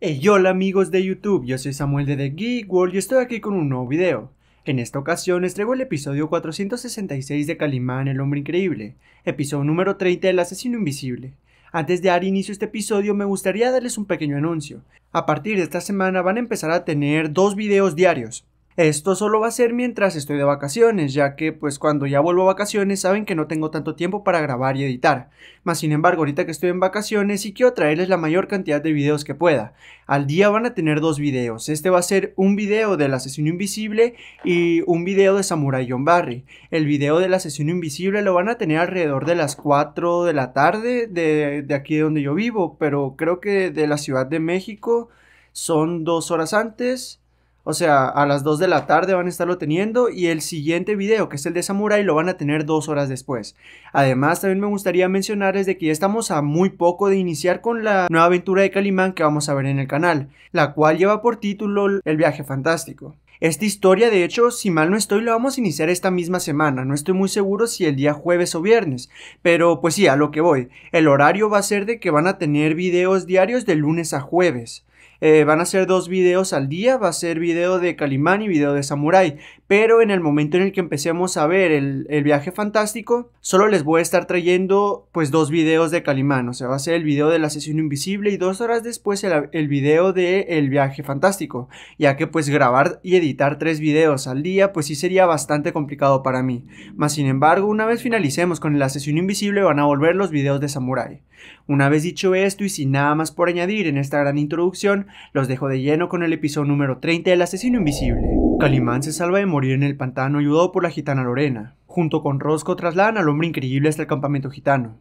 Hey, hola amigos de YouTube, yo soy Samuel de The Geek World y estoy aquí con un nuevo video. En esta ocasión les traigo el episodio 466 de Calimán el Hombre Increíble, episodio número 30 del Asesino Invisible. Antes de dar inicio a este episodio me gustaría darles un pequeño anuncio. A partir de esta semana van a empezar a tener dos videos diarios, esto solo va a ser mientras estoy de vacaciones, ya que pues cuando ya vuelvo a vacaciones saben que no tengo tanto tiempo para grabar y editar. Más sin embargo, ahorita que estoy en vacaciones sí quiero traerles la mayor cantidad de videos que pueda. Al día van a tener dos videos. Este va a ser un video de la sesión invisible y un video de Samurai John Barry. El video de la sesión invisible lo van a tener alrededor de las 4 de la tarde de, de aquí de donde yo vivo, pero creo que de la Ciudad de México son dos horas antes o sea, a las 2 de la tarde van a estarlo teniendo y el siguiente video, que es el de Samurai, lo van a tener dos horas después. Además, también me gustaría mencionarles de que ya estamos a muy poco de iniciar con la nueva aventura de Calimán que vamos a ver en el canal, la cual lleva por título El viaje fantástico. Esta historia, de hecho, si mal no estoy, la vamos a iniciar esta misma semana. No estoy muy seguro si el día jueves o viernes. Pero pues sí, a lo que voy. El horario va a ser de que van a tener videos diarios de lunes a jueves. Eh, van a ser dos videos al día, va a ser video de Calimán y video de Samurai, pero en el momento en el que empecemos a ver el, viaje fantástico, solo les voy a estar trayendo pues dos videos de Calimán, o sea, va a ser el video de la sesión invisible y dos horas después el, video de el viaje fantástico, ya que pues grabar y editar tres videos al día pues sí sería bastante complicado para mí, Mas sin embargo una vez finalicemos con la sesión invisible van a volver los videos de Samurai. Una vez dicho esto y sin nada más por añadir en esta gran introducción, los dejo de lleno con el episodio número 30 del asesino invisible. Calimán se salva de morir en el pantano ayudado por la gitana Lorena. Junto con Rosco trasladan al hombre increíble hasta el campamento gitano.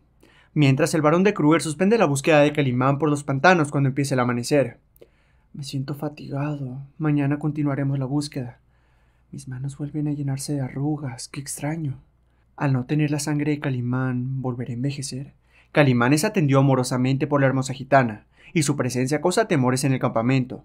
Mientras el varón de Kruger suspende la búsqueda de Calimán por los pantanos cuando empieza el amanecer. Me siento fatigado. Mañana continuaremos la búsqueda. Mis manos vuelven a llenarse de arrugas. Qué extraño. Al no tener la sangre de Calimán, volveré a envejecer. Calimán es atendió amorosamente por la hermosa gitana, y su presencia causa temores en el campamento.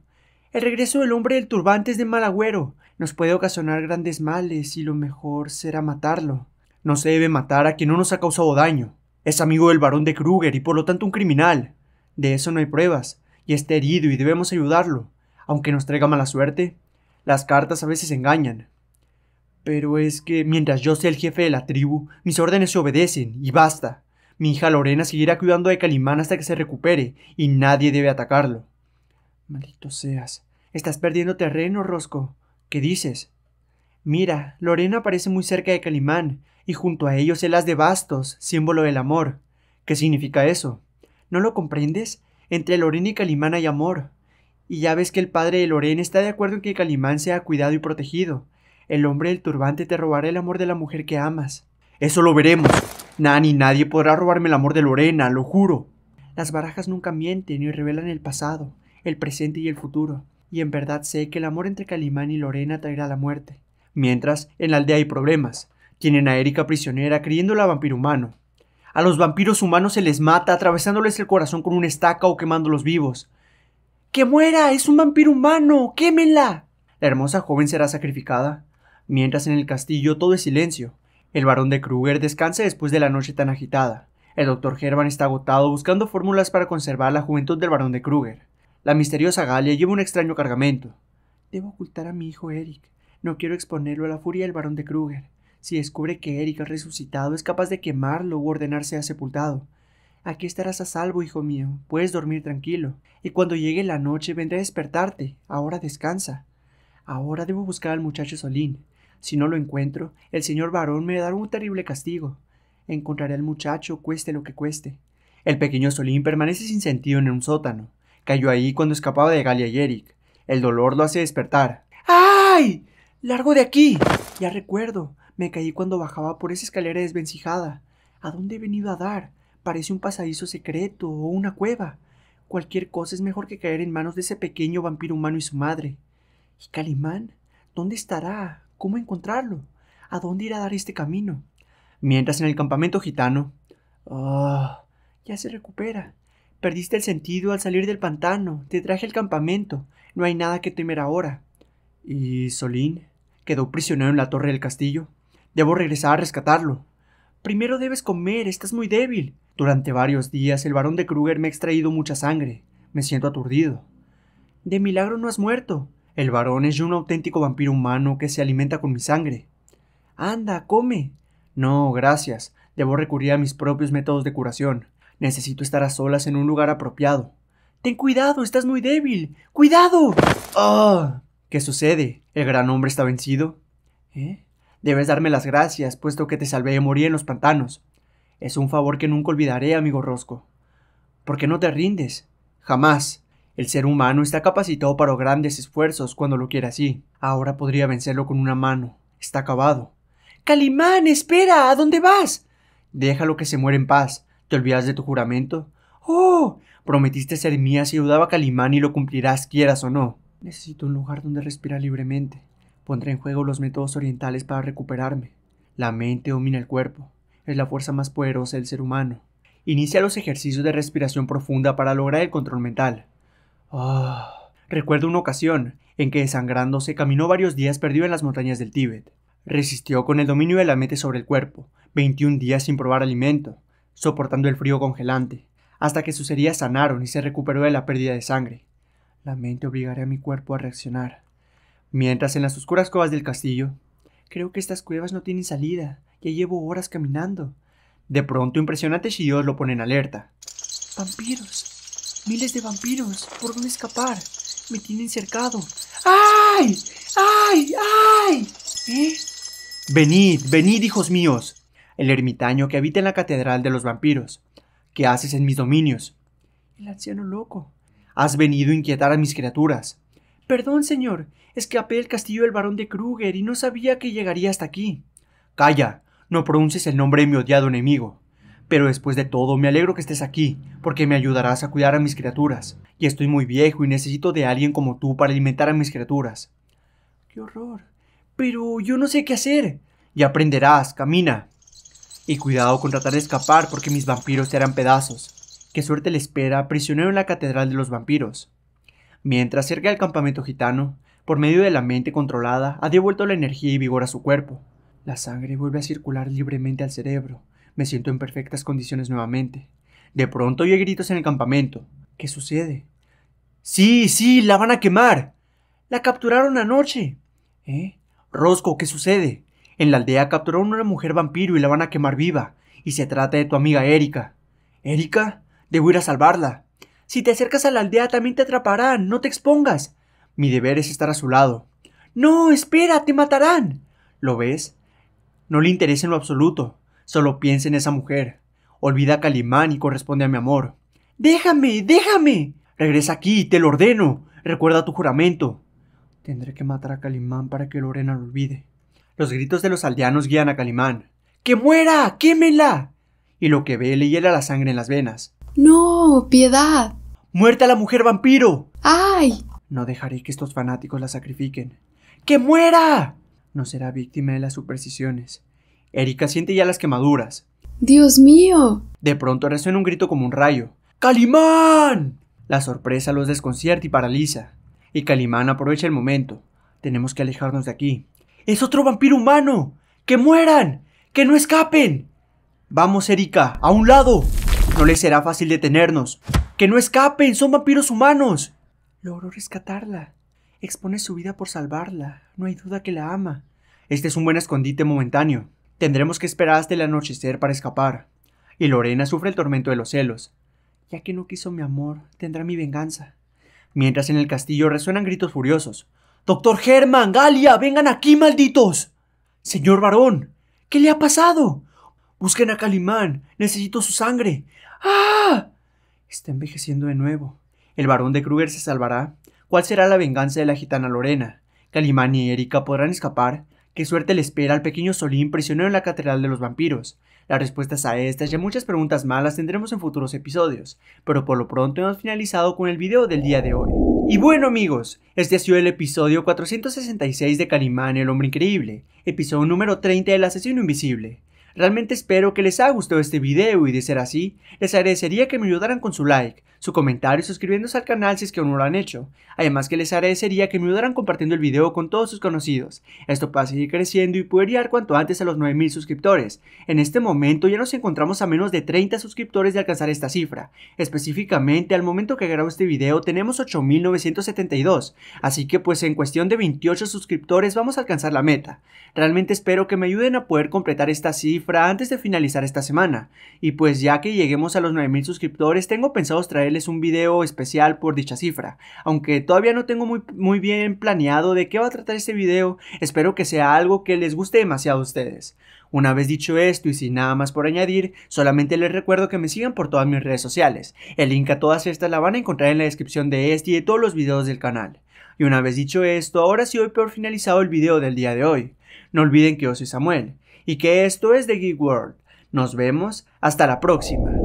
El regreso del hombre del turbante es de mal agüero, nos puede ocasionar grandes males y lo mejor será matarlo. No se debe matar a quien no nos ha causado daño. Es amigo del barón de Kruger y por lo tanto un criminal. De eso no hay pruebas, y está herido y debemos ayudarlo, aunque nos traiga mala suerte. Las cartas a veces engañan. Pero es que mientras yo sea el jefe de la tribu, mis órdenes se obedecen, y basta. Mi hija Lorena seguirá cuidando de Calimán hasta que se recupere, y nadie debe atacarlo. Maldito seas. Estás perdiendo terreno, Rosco. ¿Qué dices? Mira, Lorena aparece muy cerca de Calimán, y junto a ellos el as de bastos, símbolo del amor. ¿Qué significa eso? ¿No lo comprendes? Entre Lorena y Calimán hay amor. Y ya ves que el padre de Lorena está de acuerdo en que Calimán sea cuidado y protegido. El hombre del turbante te robará el amor de la mujer que amas. Eso lo veremos. Nada ni nadie podrá robarme el amor de Lorena, lo juro. Las barajas nunca mienten y revelan el pasado, el presente y el futuro. Y en verdad sé que el amor entre Calimán y Lorena traerá la muerte. Mientras, en la aldea hay problemas. Tienen a Erika prisionera creyéndola vampiro humano. A los vampiros humanos se les mata atravesándoles el corazón con una estaca o quemándolos vivos. ¡Que muera! ¡Es un vampiro humano! ¡Quémela! La hermosa joven será sacrificada. Mientras en el castillo todo es silencio. El barón de Kruger descansa después de la noche tan agitada. El doctor Herman está agotado buscando fórmulas para conservar la juventud del barón de Kruger. La misteriosa Galia lleva un extraño cargamento. Debo ocultar a mi hijo Eric. No quiero exponerlo a la furia del barón de Kruger. Si descubre que Eric ha resucitado, es capaz de quemarlo u ordenarse a sepultado. Aquí estarás a salvo, hijo mío. Puedes dormir tranquilo. Y cuando llegue la noche vendré a despertarte. Ahora descansa. Ahora debo buscar al muchacho Solín. Si no lo encuentro, el señor varón me dará un terrible castigo. Encontraré al muchacho, cueste lo que cueste. El pequeño Solín permanece sin sentido en un sótano. Cayó ahí cuando escapaba de Galia y Eric. El dolor lo hace despertar. ¡Ay! ¡Largo de aquí! Ya recuerdo. Me caí cuando bajaba por esa escalera desvencijada. ¿A dónde he venido a dar? Parece un pasadizo secreto o una cueva. Cualquier cosa es mejor que caer en manos de ese pequeño vampiro humano y su madre. ¿Y Calimán? ¿Dónde estará? cómo encontrarlo, a dónde ir a dar este camino. Mientras en el campamento gitano... ah, ya se recupera. Perdiste el sentido al salir del pantano. Te traje al campamento. No hay nada que temer ahora. ¿Y Solín? Quedó prisionero en la torre del castillo. Debo regresar a rescatarlo. Primero debes comer, estás muy débil. Durante varios días el varón de Kruger me ha extraído mucha sangre. Me siento aturdido. De milagro no has muerto. El varón es un auténtico vampiro humano que se alimenta con mi sangre. Anda, come. No, gracias. Debo recurrir a mis propios métodos de curación. Necesito estar a solas en un lugar apropiado. Ten cuidado, estás muy débil. ¡Cuidado! ¡Ah! ¿Qué sucede? ¿El gran hombre está vencido? ¿Eh? Debes darme las gracias, puesto que te salvé de morir en los pantanos. Es un favor que nunca olvidaré, amigo Rosco. ¿Por qué no te rindes? Jamás. El ser humano está capacitado para grandes esfuerzos cuando lo quiere así. Ahora podría vencerlo con una mano. Está acabado. Calimán, espera, ¿a dónde vas? Déjalo que se muera en paz. ¿Te olvidas de tu juramento? Oh, prometiste ser mía si ayudaba a Calimán y lo cumplirás, quieras o no. Necesito un lugar donde respirar libremente. Pondré en juego los métodos orientales para recuperarme. La mente domina el cuerpo. Es la fuerza más poderosa del ser humano. Inicia los ejercicios de respiración profunda para lograr el control mental. Ah. Recuerdo una ocasión en que desangrándose caminó varios días perdido en las montañas del Tíbet. Resistió con el dominio de la mente sobre el cuerpo, 21 días sin probar alimento, soportando el frío congelante, hasta que sus heridas sanaron y se recuperó de la pérdida de sangre. La mente obligará a mi cuerpo a reaccionar. Mientras en las oscuras cuevas del castillo, creo que estas cuevas no tienen salida, ya llevo horas caminando. De pronto, impresionante chillidos lo pone en alerta. ¡Vampiros! Miles de vampiros. ¿Por dónde escapar? Me tienen cercado. ¡Ay! ¡Ay! ¡Ay! ¿Eh? Venid, venid, hijos míos. El ermitaño que habita en la catedral de los vampiros. ¿Qué haces en mis dominios? El anciano loco. Has venido a inquietar a mis criaturas. Perdón, señor. Escapé del castillo del barón de Kruger y no sabía que llegaría hasta aquí. Calla. No pronuncies el nombre de mi odiado enemigo. Pero después de todo, me alegro que estés aquí, porque me ayudarás a cuidar a mis criaturas. Y estoy muy viejo y necesito de alguien como tú para alimentar a mis criaturas. ¡Qué horror! Pero yo no sé qué hacer. Ya aprenderás, camina. Y cuidado con tratar de escapar, porque mis vampiros se harán pedazos. Qué suerte le espera, prisionero en la Catedral de los Vampiros. Mientras cerca del campamento gitano, por medio de la mente controlada, ha devuelto la energía y vigor a su cuerpo. La sangre vuelve a circular libremente al cerebro, me siento en perfectas condiciones nuevamente. De pronto oye gritos en el campamento. ¿Qué sucede? Sí, sí, la van a quemar. La capturaron anoche. ¿Eh? Rosco, ¿qué sucede? En la aldea capturaron a una mujer vampiro y la van a quemar viva. Y se trata de tu amiga Erika. ¿Erika? Debo ir a salvarla. Si te acercas a la aldea también te atraparán. No te expongas. Mi deber es estar a su lado. No, espera, te matarán. ¿Lo ves? No le interesa en lo absoluto. Solo piensa en esa mujer. Olvida a Calimán y corresponde a mi amor. ¡Déjame! ¡Déjame! Regresa aquí, te lo ordeno. Recuerda tu juramento. Tendré que matar a Calimán para que Lorena lo olvide. Los gritos de los aldeanos guían a Calimán. ¡Que muera! ¡Quémela! Y lo que ve le hiela la sangre en las venas. ¡No! ¡Piedad! ¡Muerta la mujer vampiro! ¡Ay! No dejaré que estos fanáticos la sacrifiquen. ¡Que muera! No será víctima de las supersticiones. Erika siente ya las quemaduras. ¡Dios mío! De pronto resuena un grito como un rayo. ¡Calimán! La sorpresa los desconcierta y paraliza. Y Calimán aprovecha el momento. Tenemos que alejarnos de aquí. ¡Es otro vampiro humano! ¡Que mueran! ¡Que no escapen! Vamos, Erika, a un lado. No les será fácil detenernos. ¡Que no escapen! ¡Son vampiros humanos! Logró rescatarla. Expone su vida por salvarla. No hay duda que la ama. Este es un buen escondite momentáneo. Tendremos que esperar hasta el anochecer para escapar. Y Lorena sufre el tormento de los celos. Ya que no quiso mi amor, tendrá mi venganza. Mientras en el castillo resuenan gritos furiosos. Doctor Germán, Galia, vengan aquí, malditos. Señor varón, ¿qué le ha pasado? Busquen a Calimán, necesito su sangre. ¡Ah! Está envejeciendo de nuevo. El varón de Kruger se salvará. ¿Cuál será la venganza de la gitana Lorena? Calimán y Erika podrán escapar. ¿Qué suerte le espera al pequeño Solín prisionero en la Catedral de los Vampiros? Las respuestas a estas y a muchas preguntas más las tendremos en futuros episodios, pero por lo pronto hemos finalizado con el video del día de hoy. Y bueno amigos, este ha sido el episodio 466 de Calimán el Hombre Increíble, episodio número 30 del Asesino Invisible. Realmente espero que les haya gustado este video y de ser así, les agradecería que me ayudaran con su like, su comentario y suscribiéndose al canal si es que aún no lo han hecho. Además que les agradecería que me ayudaran compartiendo el video con todos sus conocidos. Esto para seguir creciendo y poder llegar cuanto antes a los 9000 suscriptores. En este momento ya nos encontramos a menos de 30 suscriptores de alcanzar esta cifra. Específicamente al momento que grabo este video tenemos 8972, así que pues en cuestión de 28 suscriptores vamos a alcanzar la meta. Realmente espero que me ayuden a poder completar esta cifra antes de finalizar esta semana. Y pues ya que lleguemos a los 9000 suscriptores tengo pensado traer un video especial por dicha cifra. Aunque todavía no tengo muy, muy bien planeado de qué va a tratar este video, espero que sea algo que les guste demasiado a ustedes. Una vez dicho esto y sin nada más por añadir, solamente les recuerdo que me sigan por todas mis redes sociales. El link a todas estas la van a encontrar en la descripción de este y de todos los videos del canal. Y una vez dicho esto, ahora sí hoy por finalizado el video del día de hoy. No olviden que yo soy Samuel y que esto es de Geek World. Nos vemos hasta la próxima.